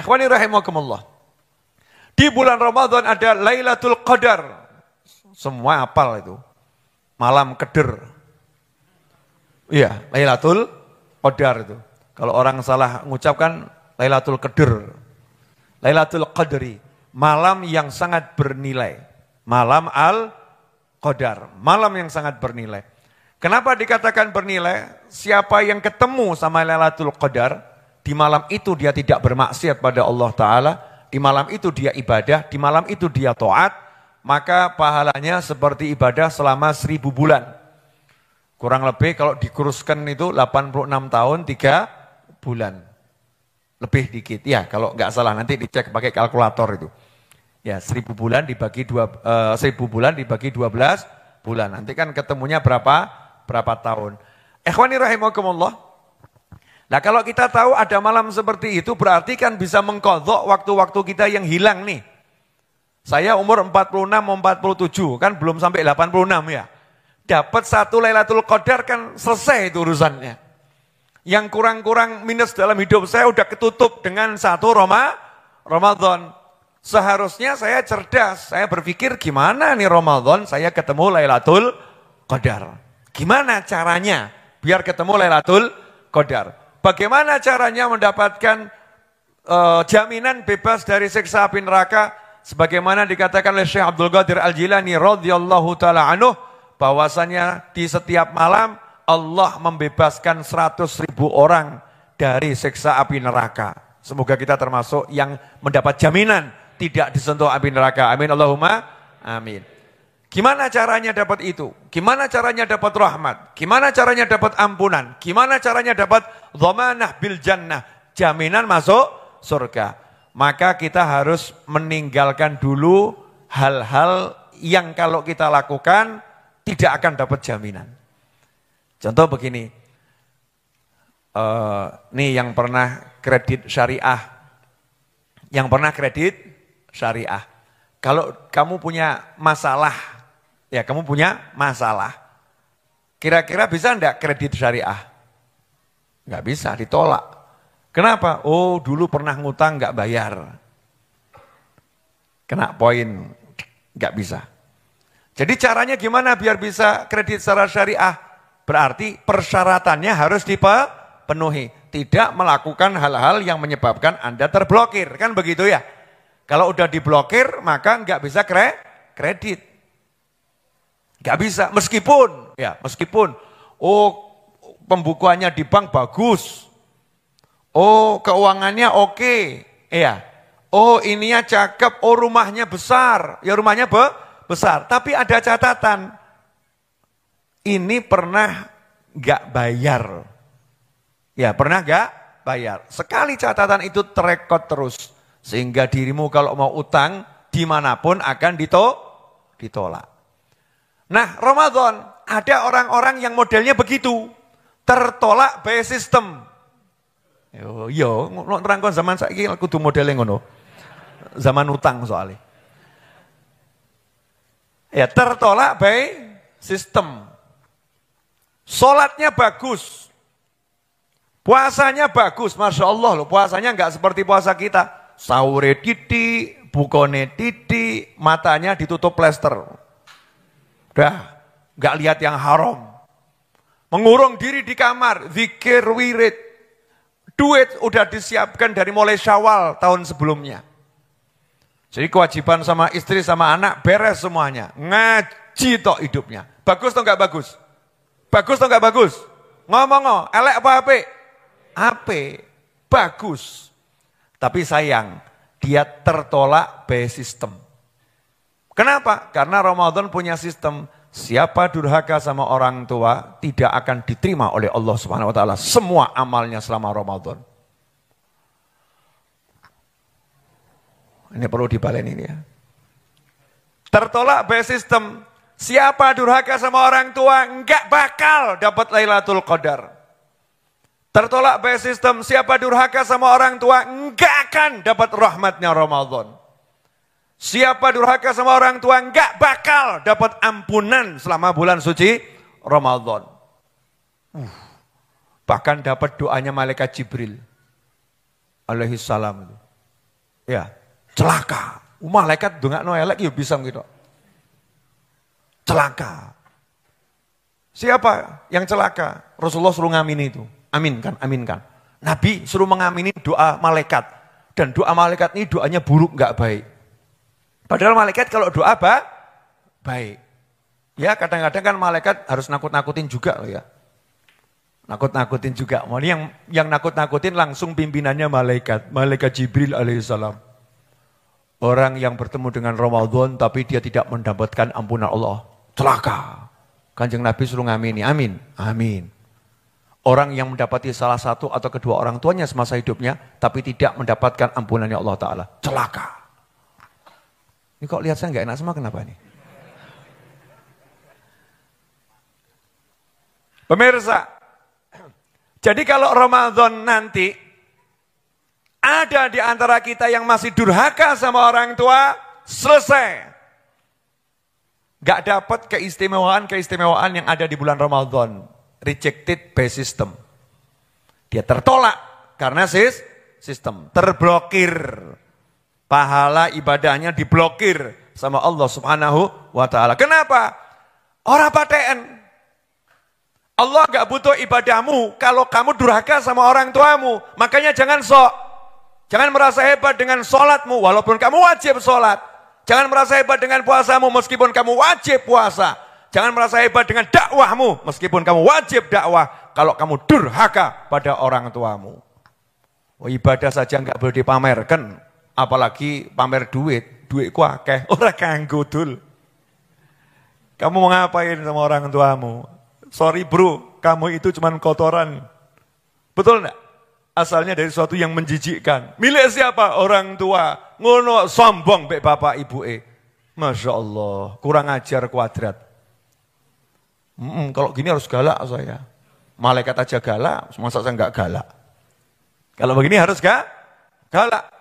Ikhwani rahimakumullah. Di bulan Ramadan ada Lailatul Qadar. Semua apal itu. Malam keder. Iya, Lailatul Qadar itu. Kalau orang salah mengucapkan Lailatul Qadar. Lailatul Qadri, malam yang sangat bernilai. Malam Al-Qadar, malam yang sangat bernilai. Kenapa dikatakan bernilai? Siapa yang ketemu sama Lailatul Qadar, di malam itu dia tidak bermaksiat pada Allah Ta'ala. Di malam itu dia ibadah. Di malam itu dia to'at. Maka pahalanya seperti ibadah selama seribu bulan. Kurang lebih kalau dikuruskan itu 86 tahun 3 bulan. Lebih dikit. Ya kalau nggak salah nanti dicek pakai kalkulator itu. Ya, seribu bulan dibagi dua, eh, seribu bulan dibagi dua belas bulan. Nanti kan ketemunya berapa berapa tahun. Ikhwani rahimakumullah. Nah kalau kita tahu ada malam seperti itu berarti kan bisa mengkodok waktu-waktu kita yang hilang nih. Saya umur 46 47 kan belum sampai 86 ya. Dapat satu Lailatul Qadar kan selesai itu urusannya. Yang kurang-kurang minus dalam hidup saya udah ketutup dengan satu Roma Ramadan. Seharusnya saya cerdas, saya berpikir gimana nih Ramadan saya ketemu Lailatul Qadar. Gimana caranya biar ketemu Lailatul Qadar? Bagaimana caranya mendapatkan uh, jaminan bebas dari siksa api neraka? Sebagaimana dikatakan oleh Syekh Abdul Qadir Al-Jilani radhiyallahu taala anhu bahwasanya di setiap malam Allah membebaskan 100 ribu orang dari siksa api neraka. Semoga kita termasuk yang mendapat jaminan tidak disentuh api neraka. Amin Allahumma amin. Gimana caranya dapat itu? Gimana caranya dapat rahmat? Gimana caranya dapat ampunan? Gimana caranya dapat dhamanah bil jannah? Jaminan masuk surga. Maka kita harus meninggalkan dulu hal-hal yang kalau kita lakukan tidak akan dapat jaminan. Contoh begini, uh, nih yang pernah kredit syariah, yang pernah kredit syariah. Kalau kamu punya masalah ya kamu punya masalah. Kira-kira bisa enggak kredit syariah? Enggak bisa, ditolak. Kenapa? Oh dulu pernah ngutang enggak bayar. Kena poin, enggak bisa. Jadi caranya gimana biar bisa kredit secara syariah? Berarti persyaratannya harus dipenuhi. Tidak melakukan hal-hal yang menyebabkan Anda terblokir. Kan begitu ya? Kalau udah diblokir maka nggak bisa kre kredit. Gak bisa, meskipun, ya meskipun, oh pembukuannya di bank bagus, oh keuangannya oke, okay. ya, oh ininya cakep, oh rumahnya besar, ya rumahnya be besar, tapi ada catatan, ini pernah gak bayar, ya pernah gak bayar, sekali catatan itu terekod terus, sehingga dirimu kalau mau utang dimanapun akan ditolak. Nah Ramadan ada orang-orang yang modelnya begitu. Tertolak by system. Yo, yo, terangkan zaman saya ini kudu modelnya ngono. Zaman utang soalnya. Ya tertolak by sistem. Solatnya bagus. Puasanya bagus, Masya Allah loh. Puasanya nggak seperti puasa kita. Saure titi, bukone titi, matanya ditutup plester. Dah, nggak lihat yang haram. Mengurung diri di kamar, zikir wirid. Duit udah disiapkan dari mulai syawal tahun sebelumnya. Jadi kewajiban sama istri sama anak beres semuanya. Ngaji tok hidupnya. Bagus atau enggak bagus? Bagus atau enggak bagus? Ngomong, -ngomong elek apa ape? Ape. Bagus. Tapi sayang, dia tertolak by system. Kenapa? Karena Ramadan punya sistem siapa durhaka sama orang tua tidak akan diterima oleh Allah Subhanahu wa taala semua amalnya selama Ramadan. Ini perlu dibalen ini ya. Tertolak by sistem siapa durhaka sama orang tua enggak bakal dapat Lailatul Qadar. Tertolak by sistem siapa durhaka sama orang tua enggak akan dapat rahmatnya Ramadan. Siapa durhaka sama orang tua nggak bakal dapat ampunan selama bulan suci Ramadan. Uh, bahkan dapat doanya malaikat Jibril alaihi salam. Ya, celaka. Uh, malaikat dongak no elek ya bisa gitu. Celaka. Siapa yang celaka? Rasulullah suruh ngamini itu. amin kan? Amin kan? Nabi suruh mengamini doa malaikat. Dan doa malaikat ini doanya buruk nggak baik. Padahal malaikat kalau doa apa? Baik. Ya kadang-kadang kan malaikat harus nakut-nakutin juga loh ya. Nakut-nakutin juga. Mau yang yang nakut-nakutin langsung pimpinannya malaikat. Malaikat Jibril alaihissalam. Orang yang bertemu dengan Ramadan tapi dia tidak mendapatkan ampunan Allah. Celaka. Kanjeng Nabi suruh ngamini. Amin. Amin. Orang yang mendapati salah satu atau kedua orang tuanya semasa hidupnya, tapi tidak mendapatkan ampunannya Allah Ta'ala. Celaka. Ini kok lihat saya nggak enak semua kenapa nih? Pemirsa, jadi kalau Ramadan nanti ada di antara kita yang masih durhaka sama orang tua, selesai. Gak dapat keistimewaan-keistimewaan yang ada di bulan Ramadan. Rejected by system. Dia tertolak karena sis, sistem. Terblokir pahala ibadahnya diblokir sama Allah Subhanahu wa taala. Kenapa? Orang paten. Allah gak butuh ibadahmu kalau kamu durhaka sama orang tuamu. Makanya jangan sok. Jangan merasa hebat dengan sholatmu walaupun kamu wajib sholat. Jangan merasa hebat dengan puasamu meskipun kamu wajib puasa. Jangan merasa hebat dengan dakwahmu meskipun kamu wajib dakwah kalau kamu durhaka pada orang tuamu. Oh, ibadah saja nggak boleh dipamerkan. Apalagi pamer duit, duit akeh, orang kanggo dul. Kamu mau ngapain sama orang tuamu? Sorry bro, kamu itu cuma kotoran. Betul enggak? Asalnya dari sesuatu yang menjijikkan. Milik siapa? Orang tua. Ngono sombong baik bapak ibu e. Masya Allah, kurang ajar kuadrat. Mm -mm, kalau gini harus galak saya. Malaikat aja galak, masa saya enggak galak? Kalau begini harus gak? Galak.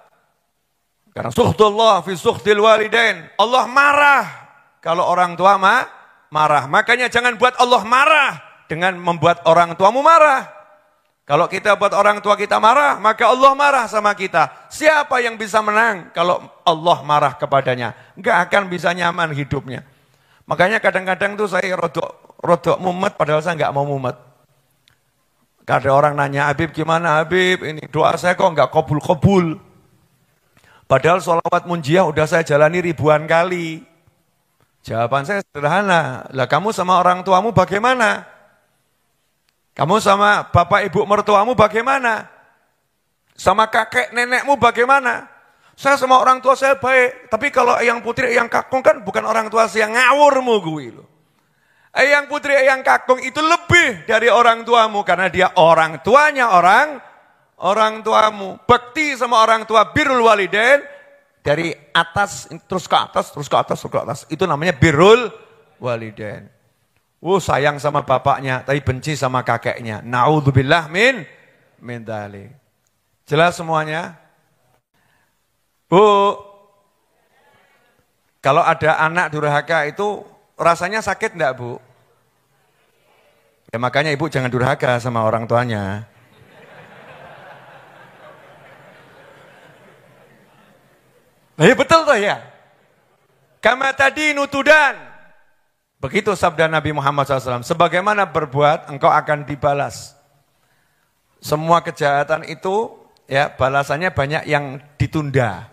Karena suhtullah fi suhtil walidain. Allah marah kalau orang tua ma, marah. Makanya jangan buat Allah marah dengan membuat orang tuamu marah. Kalau kita buat orang tua kita marah, maka Allah marah sama kita. Siapa yang bisa menang kalau Allah marah kepadanya? Enggak akan bisa nyaman hidupnya. Makanya kadang-kadang tuh saya rodok, rodok mumet padahal saya enggak mau mumet. Kadang orang nanya, Habib gimana Habib? Ini doa saya kok enggak kobul-kobul. Padahal sholawat munjiah udah saya jalani ribuan kali. Jawaban saya sederhana, lah kamu sama orang tuamu bagaimana? Kamu sama bapak ibu mertuamu bagaimana? Sama kakek nenekmu bagaimana? Saya sama orang tua saya baik, tapi kalau yang putri yang kakung kan bukan orang tua saya ngawurmu gue lo. Eyang putri eyang kakung itu lebih dari orang tuamu karena dia orang tuanya orang orang tuamu, bekti sama orang tua, birul walidain, dari atas terus ke atas, terus ke atas, terus ke atas. Itu namanya birul walidain. Oh, sayang sama bapaknya, tapi benci sama kakeknya. Naudzubillah min min Jelas semuanya? Bu, kalau ada anak durhaka itu rasanya sakit enggak Bu? Ya makanya Ibu jangan durhaka sama orang tuanya. Nah, ya betul tuh ya. Kama tadi nutudan. Begitu sabda Nabi Muhammad SAW. Sebagaimana berbuat, engkau akan dibalas. Semua kejahatan itu, ya balasannya banyak yang ditunda.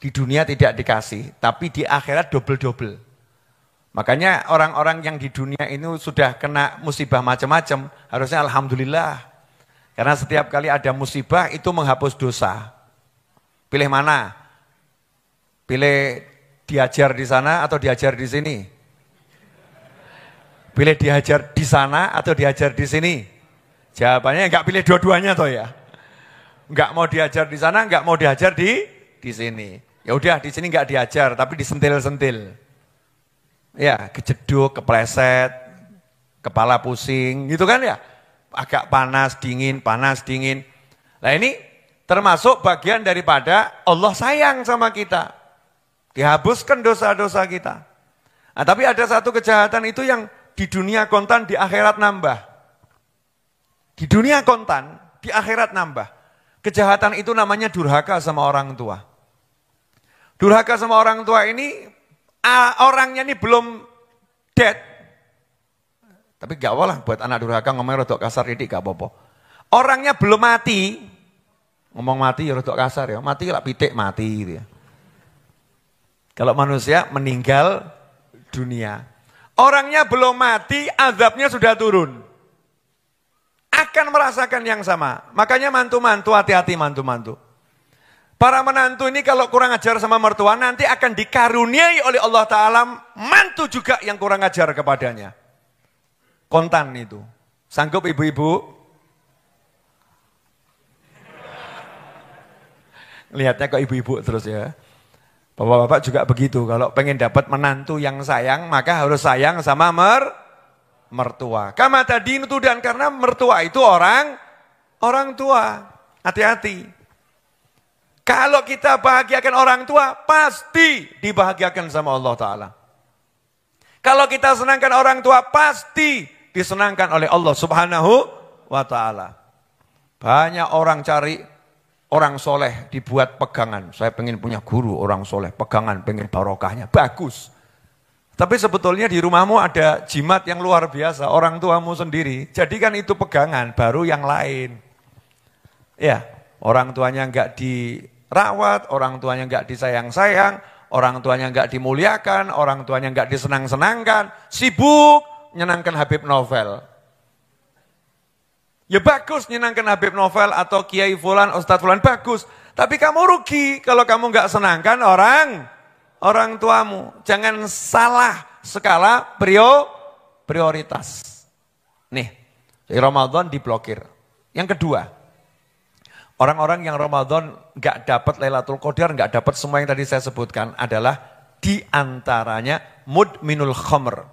Di dunia tidak dikasih, tapi di akhirat double-double. Makanya orang-orang yang di dunia ini sudah kena musibah macam-macam, harusnya Alhamdulillah. Karena setiap kali ada musibah itu menghapus dosa. Pilih mana? Pilih diajar di sana atau diajar di sini? Pilih diajar di sana atau diajar di sini? Jawabannya enggak pilih dua-duanya toh ya. Enggak mau diajar di sana, enggak mau diajar di di sini. Ya udah di sini enggak diajar tapi disentil-sentil. Ya, kejeduk, kepleset, kepala pusing gitu kan ya. Agak panas, dingin, panas, dingin. Nah ini termasuk bagian daripada Allah sayang sama kita. Dihapuskan dosa-dosa kita. Nah, tapi ada satu kejahatan itu yang di dunia kontan, di akhirat nambah. Di dunia kontan, di akhirat nambah. Kejahatan itu namanya durhaka sama orang tua. Durhaka sama orang tua ini, orangnya ini belum dead. Tapi gak apa buat anak durhaka ngomong rodok kasar ini gak apa-apa. Orangnya belum mati, ngomong mati ya rodok kasar ya, mati lah pitik mati gitu ya. Kalau manusia meninggal dunia. Orangnya belum mati, azabnya sudah turun. Akan merasakan yang sama. Makanya mantu-mantu, hati-hati mantu-mantu. Para menantu ini kalau kurang ajar sama mertua nanti akan dikaruniai oleh Allah Ta'ala mantu juga yang kurang ajar kepadanya. Kontan itu. Sanggup ibu-ibu? Lihatnya kok ibu-ibu terus ya. Bapak-bapak juga begitu. Kalau pengen dapat menantu yang sayang, maka harus sayang sama mer mertua. Kama tadi itu dan karena mertua itu orang orang tua. Hati-hati. Kalau kita bahagiakan orang tua, pasti dibahagiakan sama Allah Ta'ala. Kalau kita senangkan orang tua, pasti disenangkan oleh Allah Subhanahu wa Ta'ala. Banyak orang cari orang soleh dibuat pegangan. Saya pengen punya guru orang soleh, pegangan, pengen barokahnya. Bagus. Tapi sebetulnya di rumahmu ada jimat yang luar biasa, orang tuamu sendiri. Jadikan itu pegangan, baru yang lain. Ya, orang tuanya enggak dirawat, orang tuanya enggak disayang-sayang, orang tuanya enggak dimuliakan, orang tuanya enggak disenang-senangkan, sibuk nyenangkan Habib Novel. Ya bagus nyenangkan Habib Novel atau Kiai Fulan, Ustadz Fulan, bagus. Tapi kamu rugi kalau kamu nggak senangkan orang orang tuamu. Jangan salah skala prio, prioritas. Nih, Ramadan diblokir. Yang kedua, orang-orang yang Ramadan nggak dapat Lailatul Qadar, nggak dapat semua yang tadi saya sebutkan adalah diantaranya minul khomer.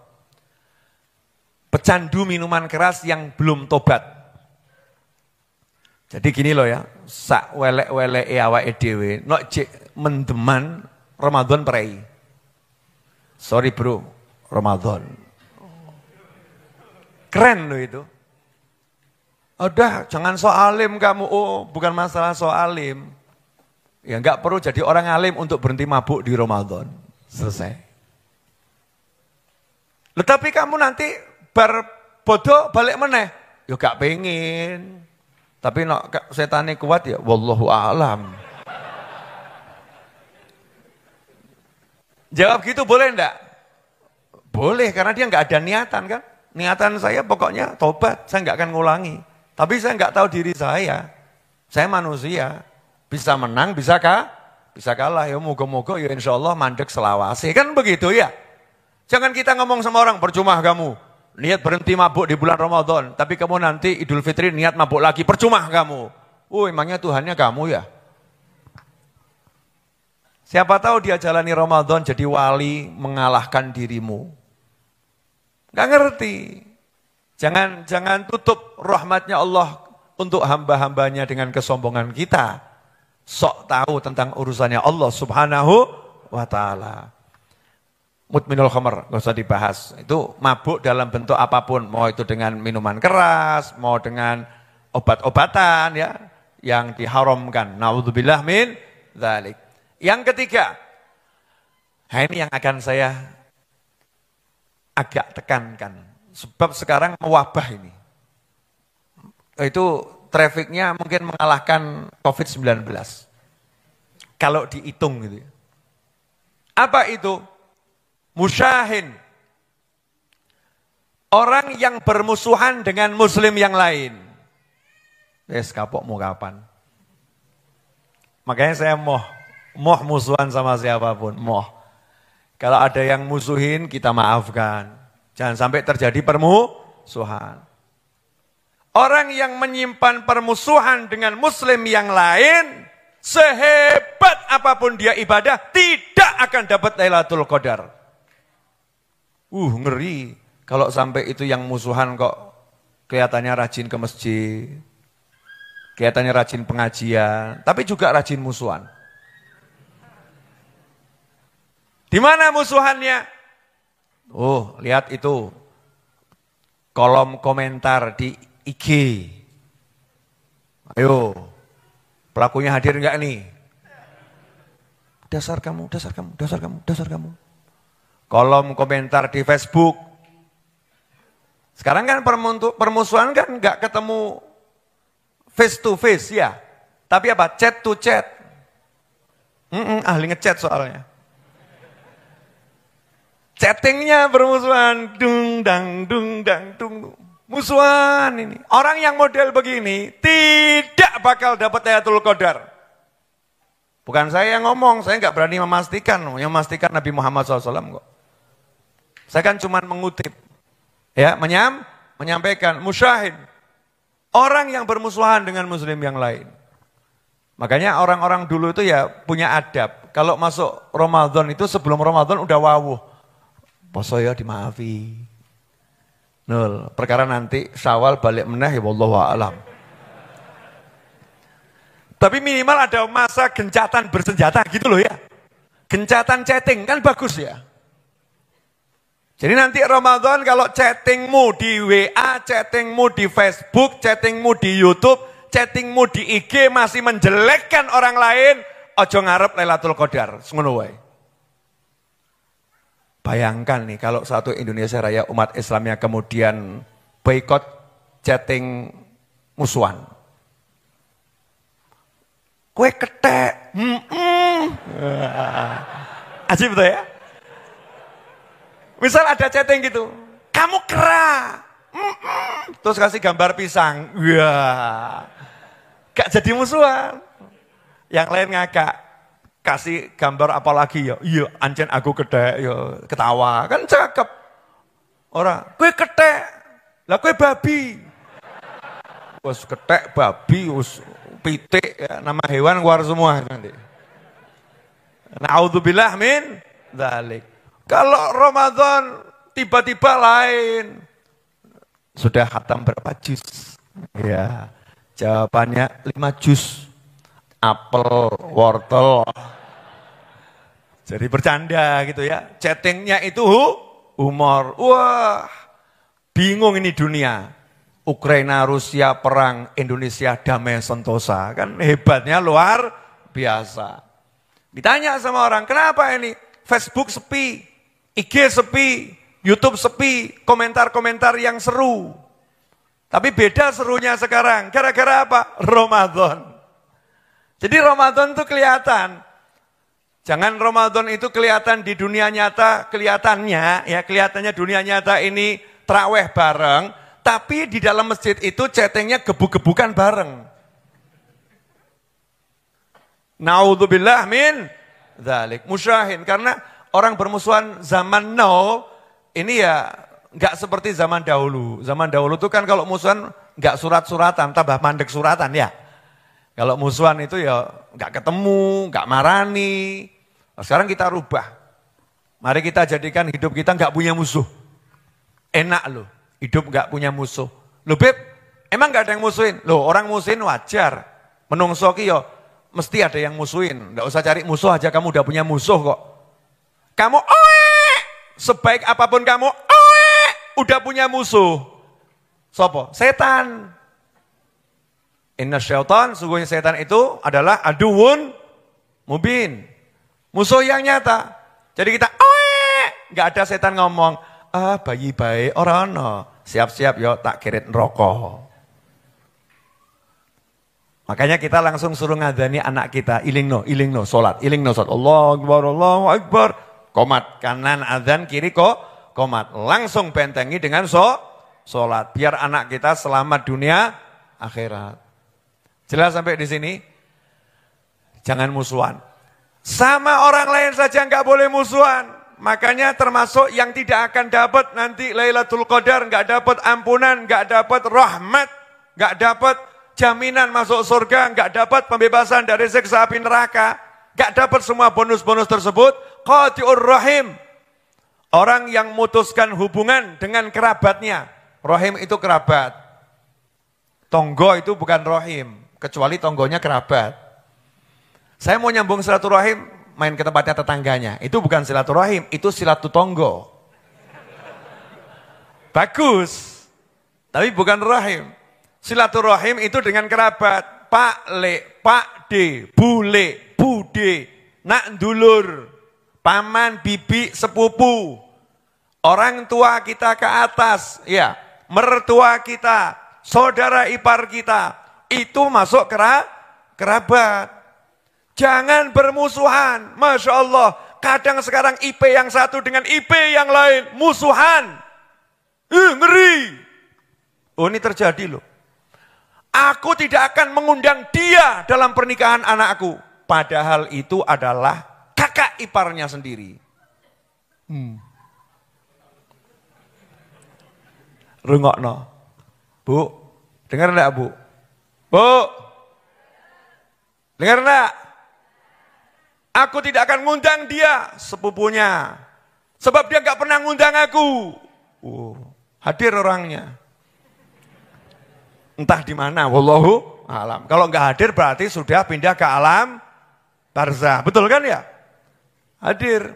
Pecandu minuman keras yang belum tobat jadi gini loh ya, sak welek-welek awake edw, nok cek mendeman Ramadan perai. Sorry bro, Ramadan. Keren loh itu. Udah, jangan soalim kamu. Oh, bukan masalah soalim. Ya nggak perlu jadi orang alim untuk berhenti mabuk di Ramadan. Selesai. Tetapi kamu nanti berbodoh balik meneh. Ya gak pengen. Tapi nek setane kuat ya wallahu alam. Jawab gitu boleh enggak? Boleh karena dia nggak ada niatan kan? Niatan saya pokoknya tobat, saya nggak akan ngulangi. Tapi saya nggak tahu diri saya. Saya manusia, bisa menang, bisa kah? Bisa kalah ya moga-moga ya insya Allah mandek selawase. Kan begitu ya? Jangan kita ngomong sama orang, percuma kamu niat berhenti mabuk di bulan Ramadan, tapi kamu nanti Idul Fitri niat mabuk lagi, percuma kamu. Oh, emangnya Tuhannya kamu ya? Siapa tahu dia jalani Ramadan jadi wali mengalahkan dirimu. Gak ngerti. Jangan jangan tutup rahmatnya Allah untuk hamba-hambanya dengan kesombongan kita. Sok tahu tentang urusannya Allah subhanahu wa ta'ala mutminul khamar, nggak usah dibahas. Itu mabuk dalam bentuk apapun, mau itu dengan minuman keras, mau dengan obat-obatan ya, yang diharamkan. Naudzubillah min dzalik. Yang ketiga, nah, ini yang akan saya agak tekankan. Sebab sekarang mewabah ini. Itu trafiknya mungkin mengalahkan COVID-19. Kalau dihitung gitu. Ya. Apa itu? musyahin. Orang yang bermusuhan dengan muslim yang lain. kapok mau kapan? Makanya saya moh, moh musuhan sama siapapun, moh. Kalau ada yang musuhin kita maafkan. Jangan sampai terjadi permusuhan. Orang yang menyimpan permusuhan dengan muslim yang lain, sehebat apapun dia ibadah, tidak akan dapat Lailatul Qadar. Uh, ngeri. Kalau sampai itu yang musuhan kok kelihatannya rajin ke masjid. Kelihatannya rajin pengajian, tapi juga rajin musuhan. Di mana musuhannya? Oh, lihat itu. Kolom komentar di IG. Ayo, pelakunya hadir nggak nih? Dasar kamu, dasar kamu, dasar kamu, dasar kamu kolom komentar di Facebook. Sekarang kan permusuhan kan nggak ketemu face to face ya, tapi apa chat to chat. Mm -mm, ahli ngechat soalnya. Chattingnya bermusuhan, dung dang dung dang dung. Musuhan ini. Orang yang model begini tidak bakal dapat Lailatul Qadar. Bukan saya yang ngomong, saya nggak berani memastikan. Yang memastikan Nabi Muhammad SAW kok. Saya kan cuma mengutip. Ya, menyam, menyampaikan musyahid. Orang yang bermusuhan dengan muslim yang lain. Makanya orang-orang dulu itu ya punya adab. Kalau masuk Ramadan itu sebelum Ramadan udah wawuh. Poso ya dimaafi. Nul, perkara nanti syawal balik meneh ya wallahu alam. Tapi minimal ada masa gencatan bersenjata gitu loh ya. Gencatan chatting kan bagus ya. Jadi nanti Ramadan kalau chattingmu di WA, chattingmu di Facebook, chattingmu di Youtube, chattingmu di IG masih menjelekkan orang lain, ojo ngarep Lailatul Qadar. Ngono Bayangkan nih kalau satu Indonesia Raya umat Islamnya kemudian boykot chatting musuhan. Kue ketek. Mm -mm. Ajib betul ya? Misal ada chatting gitu, kamu kera. Terus kasih gambar pisang. Wah. Gak jadi musuhan. Yang lain ngakak. Kasih gambar apa lagi ya? Iya, ancen aku gede, ya ketawa. Kan cakep. Orang, kue ketek. Lah kue babi. us ketek babi, us pitik, ya, nama hewan keluar semua nanti. Na'udzubillah min dalik. Kalau Ramadan tiba-tiba lain. Sudah khatam berapa jus? Ya. Jawabannya 5 jus. Apel, wortel. Jadi bercanda gitu ya. Chattingnya itu humor. Wah, bingung ini dunia. Ukraina, Rusia, perang, Indonesia, damai, sentosa. Kan hebatnya luar biasa. Ditanya sama orang, kenapa ini? Facebook sepi. IG sepi, YouTube sepi, komentar-komentar yang seru. Tapi beda serunya sekarang. Gara-gara apa? Ramadan. Jadi Ramadan itu kelihatan. Jangan Ramadan itu kelihatan di dunia nyata, kelihatannya ya kelihatannya dunia nyata ini traweh bareng, tapi di dalam masjid itu chattingnya gebu gebukan bareng. Naudzubillah min dzalik. Musyahin karena orang bermusuhan zaman now ini ya nggak seperti zaman dahulu. Zaman dahulu itu kan kalau musuhan nggak surat-suratan, tambah mandek suratan ya. Kalau musuhan itu ya nggak ketemu, nggak marani. Nah, sekarang kita rubah. Mari kita jadikan hidup kita nggak punya musuh. Enak loh, hidup nggak punya musuh. Lo Beb, emang nggak ada yang musuhin? Loh orang musuhin wajar. Menungso ki yo, mesti ada yang musuhin. Nggak usah cari musuh aja, kamu udah punya musuh kok. Kamu oe, sebaik apapun kamu oe, udah punya musuh. Sopo? Setan. Inna syaitan, sungguhnya setan itu adalah aduun mubin. Musuh yang nyata. Jadi kita, oe, gak ada setan ngomong, ah bayi bayi, orang no. Siap-siap yo tak kirit rokok. Makanya kita langsung suruh ngadani anak kita, iling no, iling no, sholat, iling no, sholat. Allah Akbar, Allah Akbar komat. Kanan adzan, kiri kok komat. Langsung bentengi dengan so, sholat. Biar anak kita selamat dunia akhirat. Jelas sampai di sini? Jangan musuhan. Sama orang lain saja nggak boleh musuhan. Makanya termasuk yang tidak akan dapat nanti Lailatul Qadar, nggak dapat ampunan, nggak dapat rahmat, nggak dapat jaminan masuk surga, nggak dapat pembebasan dari siksa api neraka. Gak dapat semua bonus-bonus tersebut. Qati'ur rahim. Orang yang memutuskan hubungan dengan kerabatnya. Rahim itu kerabat. Tonggo itu bukan rahim. Kecuali tonggonya kerabat. Saya mau nyambung silaturahim, main ke tempatnya tetangganya. Itu bukan silaturahim, itu silatu Bagus. Tapi bukan rahim. Silaturahim itu dengan kerabat. Pak Le, Pak Bu Le nak dulur, paman, bibi, sepupu, orang tua kita ke atas, ya, mertua kita, saudara ipar kita, itu masuk kera, kerabat. Jangan bermusuhan, Masya Allah. Kadang sekarang IP yang satu dengan IP yang lain, musuhan. Ih, ngeri. Oh ini terjadi loh. Aku tidak akan mengundang dia dalam pernikahan anakku. Padahal itu adalah kakak iparnya sendiri. Hmm. Rungokno. Bu, dengar enggak bu? Bu, dengar enggak? Aku tidak akan ngundang dia, sepupunya. Sebab dia nggak pernah ngundang aku. Uh, hadir orangnya. Entah di mana, wallahu alam. Kalau nggak hadir berarti sudah pindah ke alam Barzah. Betul kan ya? Hadir.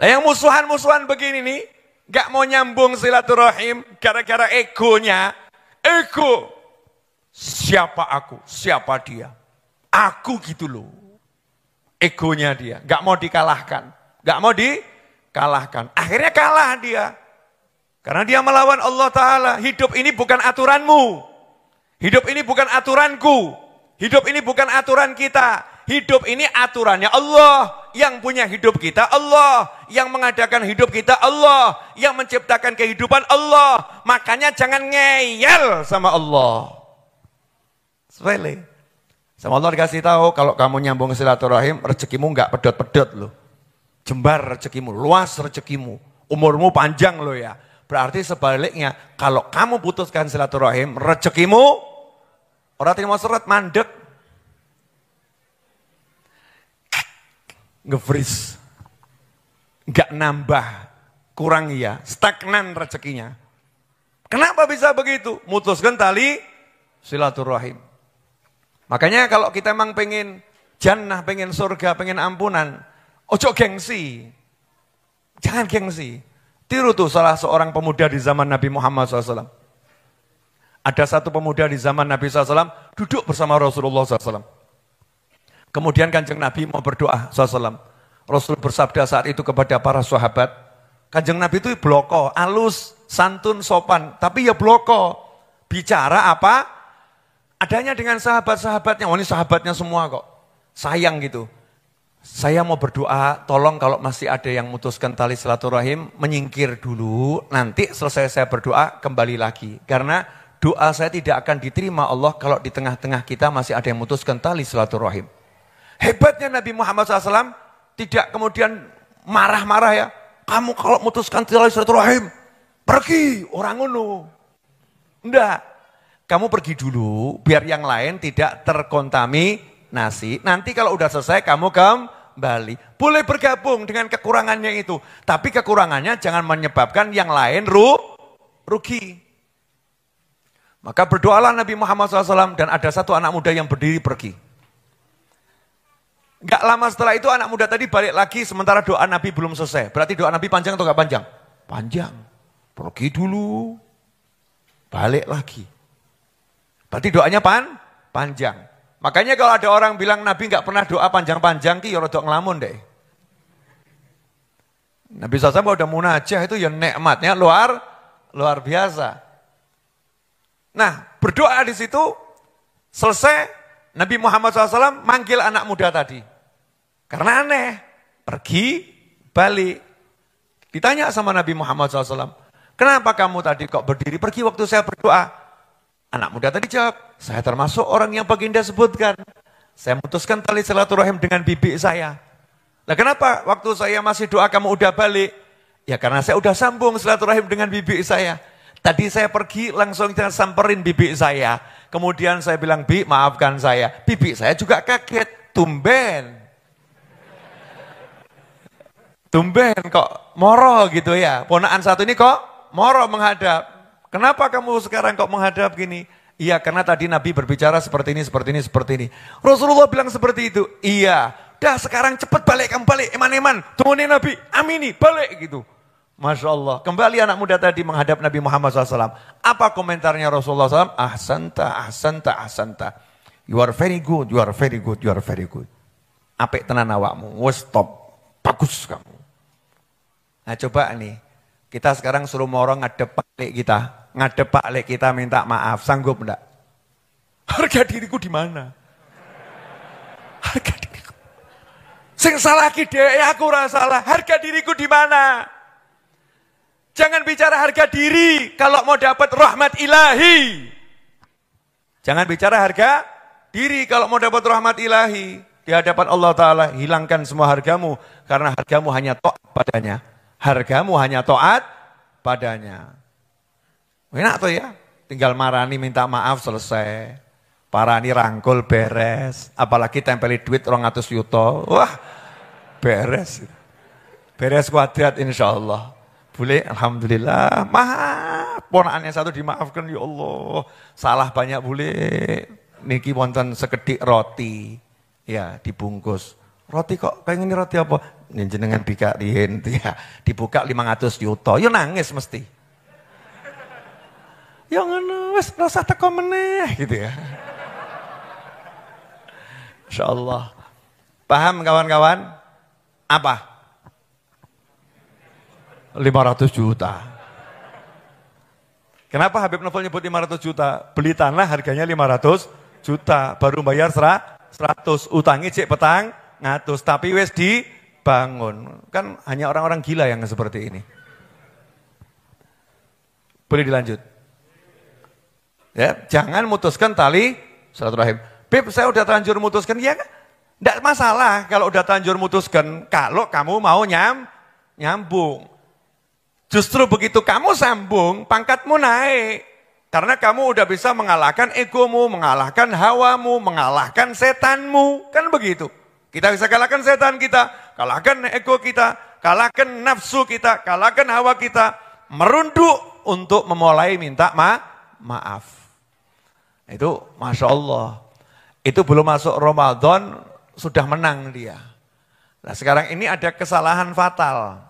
Nah yang musuhan-musuhan begini nih, gak mau nyambung silaturahim gara-gara egonya. Ego. Siapa aku? Siapa dia? Aku gitu loh. Egonya dia. Gak mau dikalahkan. Gak mau dikalahkan. Akhirnya kalah dia. Karena dia melawan Allah Ta'ala. Hidup ini bukan aturanmu. Hidup ini bukan aturanku. Hidup ini bukan aturan kita hidup ini aturannya Allah. Yang punya hidup kita Allah. Yang mengadakan hidup kita Allah. Yang menciptakan kehidupan Allah. Makanya jangan ngeyel sama Allah. Sepele. Sama Allah dikasih tahu kalau kamu nyambung silaturahim rezekimu nggak pedot-pedot loh. Jembar rezekimu, luas rezekimu. Umurmu panjang loh ya. Berarti sebaliknya, kalau kamu putuskan silaturahim, rezekimu, orang terima surat mandek, nge-freeze. Nggak nambah, kurang ya, stagnan rezekinya. Kenapa bisa begitu? Mutuskan tali silaturahim. Makanya kalau kita emang pengen jannah, pengen surga, pengen ampunan, ojo gengsi. Jangan gengsi. Tiru tuh salah seorang pemuda di zaman Nabi Muhammad SAW. Ada satu pemuda di zaman Nabi SAW duduk bersama Rasulullah SAW. Kemudian kanjeng Nabi mau berdoa, SAW. Rasul bersabda saat itu kepada para sahabat, kanjeng Nabi itu bloko, alus, santun, sopan, tapi ya bloko. Bicara apa? Adanya dengan sahabat-sahabatnya, oh ini sahabatnya semua kok. Sayang gitu. Saya mau berdoa, tolong kalau masih ada yang mutuskan tali silaturahim, menyingkir dulu, nanti selesai saya berdoa, kembali lagi. Karena doa saya tidak akan diterima Allah kalau di tengah-tengah kita masih ada yang mutuskan tali silaturahim. Hebatnya Nabi Muhammad SAW tidak kemudian marah-marah ya. Kamu kalau memutuskan silaturahim, pergi orang unu. Enggak. Kamu pergi dulu biar yang lain tidak terkontami nasi. Nanti kalau udah selesai kamu kembali. Boleh bergabung dengan kekurangannya itu. Tapi kekurangannya jangan menyebabkan yang lain ru rugi. Maka berdoalah Nabi Muhammad SAW dan ada satu anak muda yang berdiri pergi. Gak lama setelah itu anak muda tadi balik lagi sementara doa Nabi belum selesai. Berarti doa Nabi panjang atau gak panjang? Panjang. Pergi dulu. Balik lagi. Berarti doanya pan? Panjang. Makanya kalau ada orang bilang Nabi gak pernah doa panjang-panjang, ki ya ngelamun deh. Nabi SAW kalau udah munajah itu ya nikmatnya luar luar biasa. Nah berdoa di situ selesai Nabi Muhammad SAW manggil anak muda tadi. Karena aneh, pergi, balik. Ditanya sama Nabi Muhammad SAW, kenapa kamu tadi kok berdiri pergi waktu saya berdoa? Anak muda tadi jawab, saya termasuk orang yang baginda sebutkan. Saya memutuskan tali silaturahim dengan bibi saya. Nah kenapa waktu saya masih doa kamu udah balik? Ya karena saya udah sambung silaturahim dengan bibi saya. Tadi saya pergi langsung saya samperin bibi saya. Kemudian saya bilang, Bi maafkan saya. Bibi saya juga kaget, tumben. Tumben kok moro gitu ya. Ponaan satu ini kok moro menghadap. Kenapa kamu sekarang kok menghadap gini? Iya karena tadi Nabi berbicara seperti ini, seperti ini, seperti ini. Rasulullah bilang seperti itu. Iya, dah sekarang cepat balik, kamu balik, eman-eman. Tunggu Nabi, amini, balik gitu. Masya Allah. Kembali anak muda tadi menghadap Nabi Muhammad SAW. Apa komentarnya Rasulullah SAW? Ahsanta, ahsanta, ahsanta. You are very good, you are very good, you are very good. Apik tenan awakmu, stop. Bagus kamu. Nah coba nih, kita sekarang suruh orang ngadep paklik kita, ngadep paklik kita minta maaf, sanggup enggak? Harga diriku di mana? Harga diriku. Sing salah ki ya, aku rasa salah. Harga diriku di mana? Jangan bicara harga diri kalau mau dapat rahmat ilahi. Jangan bicara harga diri kalau mau dapat rahmat ilahi. Di hadapan Allah Ta'ala hilangkan semua hargamu. Karena hargamu hanya to'at padanya. Hargamu hanya to'at padanya. Enak tuh ya, tinggal marani minta maaf selesai. Parani rangkul beres, apalagi tempeli duit 200 yuto. Wah, beres. Beres kuadrat insya Allah. Boleh, Alhamdulillah. Maaf, yang satu dimaafkan ya Allah. Salah banyak boleh. Niki wonten sekedik roti. Ya, dibungkus. Roti kok, kayak ini roti apa? jenengan bika rien ya dibuka 500 juta yo nangis mesti yo ya ngono wis rasa teko meneh gitu ya insyaallah paham kawan-kawan apa 500 juta Kenapa Habib Novel nyebut 500 juta? Beli tanah harganya 500 juta, baru bayar 100, utangi cek petang, ngatus, tapi wes di bangun. Kan hanya orang-orang gila yang seperti ini. Boleh dilanjut. Ya, jangan mutuskan tali silaturahim. Pip saya udah terlanjur mutuskan, ya Tidak masalah kalau udah terlanjur mutuskan, kalau kamu mau nyam, nyambung. Justru begitu kamu sambung, pangkatmu naik. Karena kamu udah bisa mengalahkan egomu, mengalahkan hawamu, mengalahkan setanmu. Kan begitu. Kita bisa kalahkan setan kita, kalahkan ego kita, kalahkan nafsu kita, kalahkan hawa kita, merunduk untuk memulai minta ma maaf. Itu Masya Allah. Itu belum masuk Ramadan, sudah menang dia. Nah sekarang ini ada kesalahan fatal.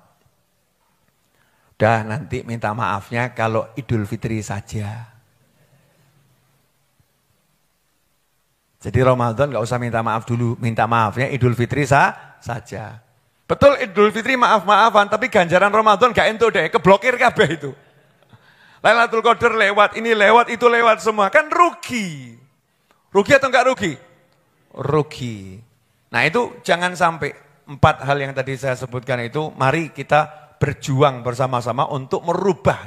Dah nanti minta maafnya kalau Idul Fitri saja. Jadi Ramadan nggak usah minta maaf dulu, minta maafnya Idul Fitri sah saja. Betul Idul Fitri maaf-maafan, tapi ganjaran Ramadan gak entuk deh, keblokir kabeh itu. Lailatul Qadar lewat, ini lewat, itu lewat semua, kan rugi. Rugi atau enggak rugi? Rugi. Nah itu jangan sampai empat hal yang tadi saya sebutkan itu, mari kita berjuang bersama-sama untuk merubah